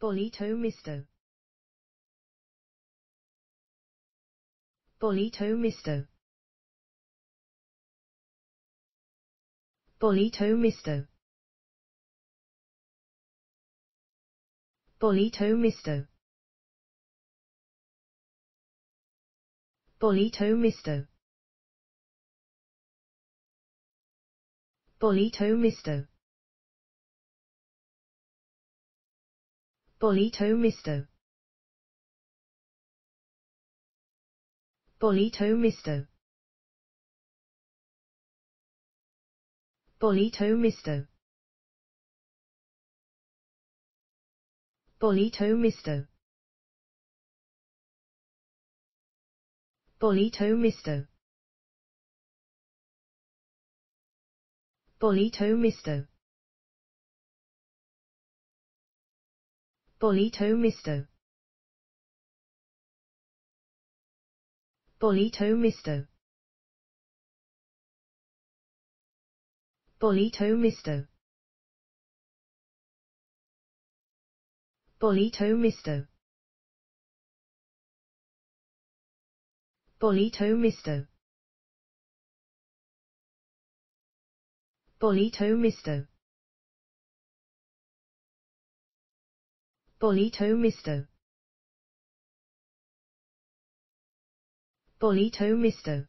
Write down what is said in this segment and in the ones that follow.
Bolito misto. Bolito misto. Bolito misto. Bolito misto. Bolito misto. Bolito misto. Bolito misto. Bolito misto. Bolito misto. Bolito misto. Bolito misto. Bolito misto. Bolito misto. Bolito misto. Bolito misto. Bolito misto. Bolito misto. Bolito misto. Bolito misto. Bolito misto.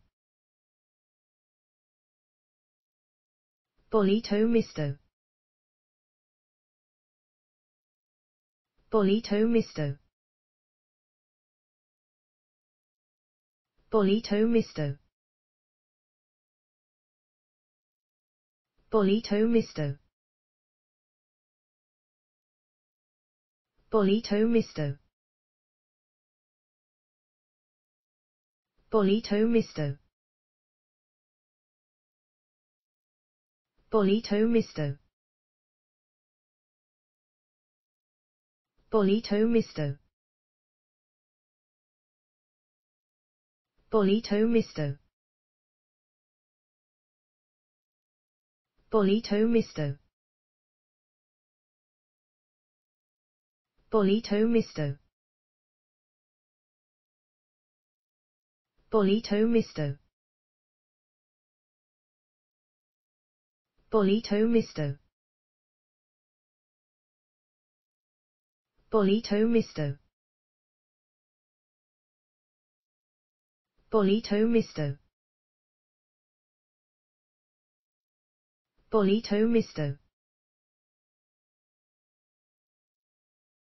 Bolito misto. Bolito misto. Bolito misto. Bolito misto. Bolito misto. Bolito misto. Bolito misto. Bolito misto. Bolito misto. Bolito misto. Bolito misto. Bolito misto. Bolito misto. Bolito misto. Bolito misto. Bolito misto.